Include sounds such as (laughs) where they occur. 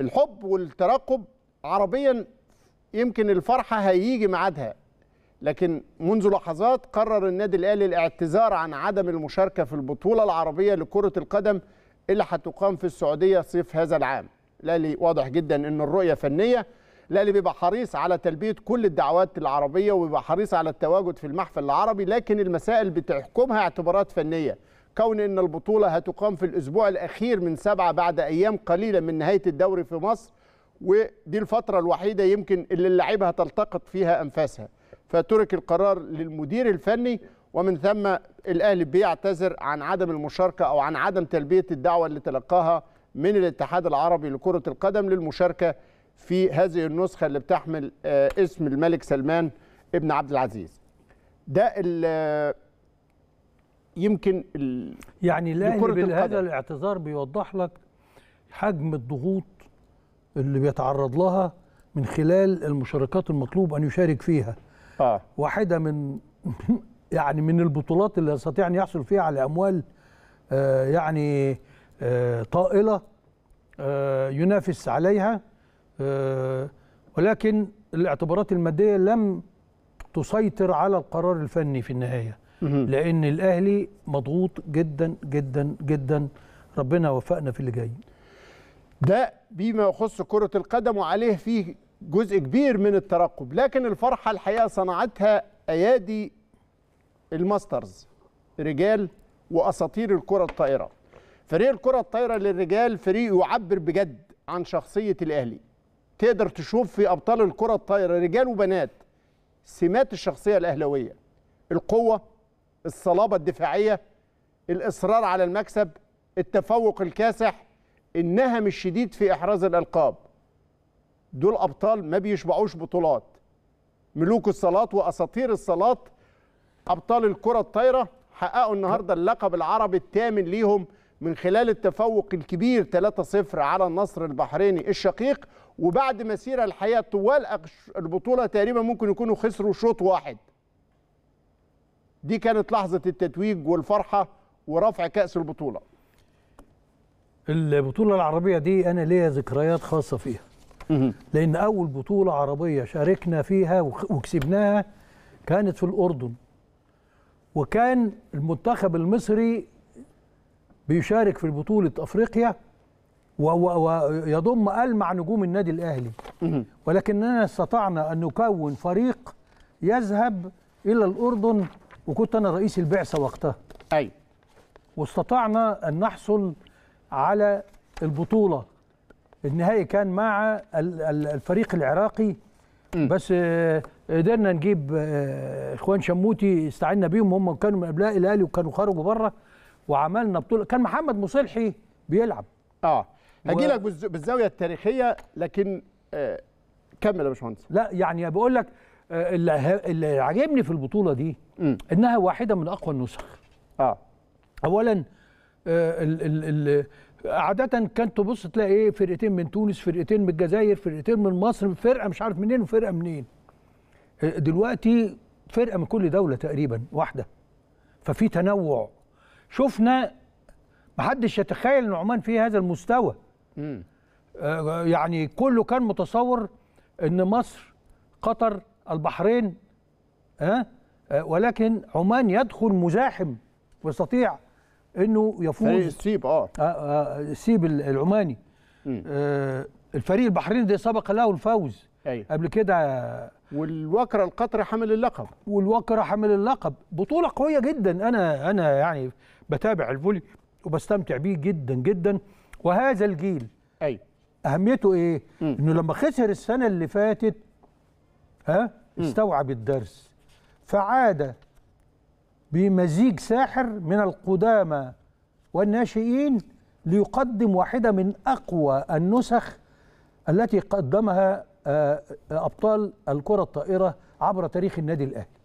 الحب والترقب عربيا يمكن الفرحه هيجي ميعادها لكن منذ لحظات قرر النادي الاهلي الاعتذار عن عدم المشاركه في البطوله العربيه لكره القدم اللي هتقام في السعوديه صيف هذا العام الاهلي واضح جدا ان الرؤيه فنيه الاهلي بيبقى حريص على تلبيه كل الدعوات العربيه وبيبقى حريص على التواجد في المحفل العربي لكن المسائل بتحكمها اعتبارات فنيه كون ان البطوله هتقام في الاسبوع الاخير من سبعه بعد ايام قليله من نهايه الدوري في مصر ودي الفتره الوحيده يمكن اللي اللعيبه هتلتقط فيها انفاسها فترك القرار للمدير الفني ومن ثم الاهلي بيعتذر عن عدم المشاركه او عن عدم تلبيه الدعوه اللي تلقاها من الاتحاد العربي لكره القدم للمشاركه في هذه النسخه اللي بتحمل آه، اسم الملك سلمان ابن عبد العزيز ده يمكن ال... يعني الاهلي هذا الاعتذار بيوضح لك حجم الضغوط اللي بيتعرض لها من خلال المشاركات المطلوب ان يشارك فيها آه. واحده من (laughs) يعني من البطولات اللي يستطيع ان يحصل فيها على اموال آه يعني آه طائله آه ينافس عليها آه ولكن الاعتبارات الماديه لم تسيطر على القرار الفني في النهايه لان الاهلي مضغوط جدا جدا جدا ربنا وفقنا في اللي جاي ده بما يخص كره القدم وعليه فيه جزء كبير من الترقب لكن الفرحه الحقيقه صنعتها ايادي الماسترز رجال واساطير الكره الطائره فريق الكره الطائره للرجال فريق يعبر بجد عن شخصيه الاهلي تقدر تشوف في ابطال الكره الطائره رجال وبنات سمات الشخصيه الاهلاويه القوه الصلابه الدفاعيه الاصرار على المكسب التفوق الكاسح النهم الشديد في احراز الالقاب دول ابطال ما بيشبعوش بطولات ملوك الصالات واساطير الصالات ابطال الكره الطايره حققوا النهارده اللقب العربي الثامن ليهم من خلال التفوق الكبير 3-0 على النصر البحريني الشقيق وبعد مسيره الحقيقه طوال البطوله تقريبا ممكن يكونوا خسروا شوط واحد دي كانت لحظه التتويج والفرحه ورفع كاس البطوله البطوله العربيه دي انا ليا ذكريات خاصه فيها لان اول بطوله عربيه شاركنا فيها وكسبناها كانت في الاردن وكان المنتخب المصري بيشارك في بطوله افريقيا ويضم ألمع نجوم النادي الأهلي ولكننا استطعنا أن نكون فريق يذهب إلى الأردن وكنت انا رئيس البعثه وقتها ايوه واستطعنا ان نحصل على البطوله النهائي كان مع الفريق العراقي م. بس آه، قدرنا نجيب آه، اخوان شموتي استعنا بيهم هم كانوا من ابناء الاهلي وكانوا خرجوا بره وعملنا بطوله كان محمد مصلحي بيلعب اه هجي لك بالزاويه التاريخيه لكن آه، كمل يا باشمهندس لا يعني بقول لك اللي عاجبني في البطوله دي انها واحده من اقوى النسخ اه اولا آه، عادة كانت تبص تلاقي ايه فرقتين من تونس فرقتين من الجزائر فرقتين من مصر فرقة مش عارف منين وفرقة منين آه، دلوقتي فرقة من كل دولة تقريبا واحدة ففي تنوع شفنا محدش يتخيل ان عمان فيه هذا المستوى آه يعني كله كان متصور ان مصر قطر البحرين أه؟ أه ولكن عمان يدخل مزاحم ويستطيع انه يفوز السيب اه, آه،, آه، السيب العماني آه الفريق البحريني ده سبق له الفوز أي. قبل كده والوكره القطري حامل اللقب والوكره حامل اللقب بطوله قويه جدا انا انا يعني بتابع الفولي وبستمتع بيه جدا جدا وهذا الجيل ايوه اهميته ايه؟ م. انه لما خسر السنه اللي فاتت ها استوعب الدرس فعاد بمزيج ساحر من القدامى والناشئين ليقدم واحدة من أقوى النسخ التي قدمها آه، آه، أبطال الكرة الطائرة عبر تاريخ النادي الأهلي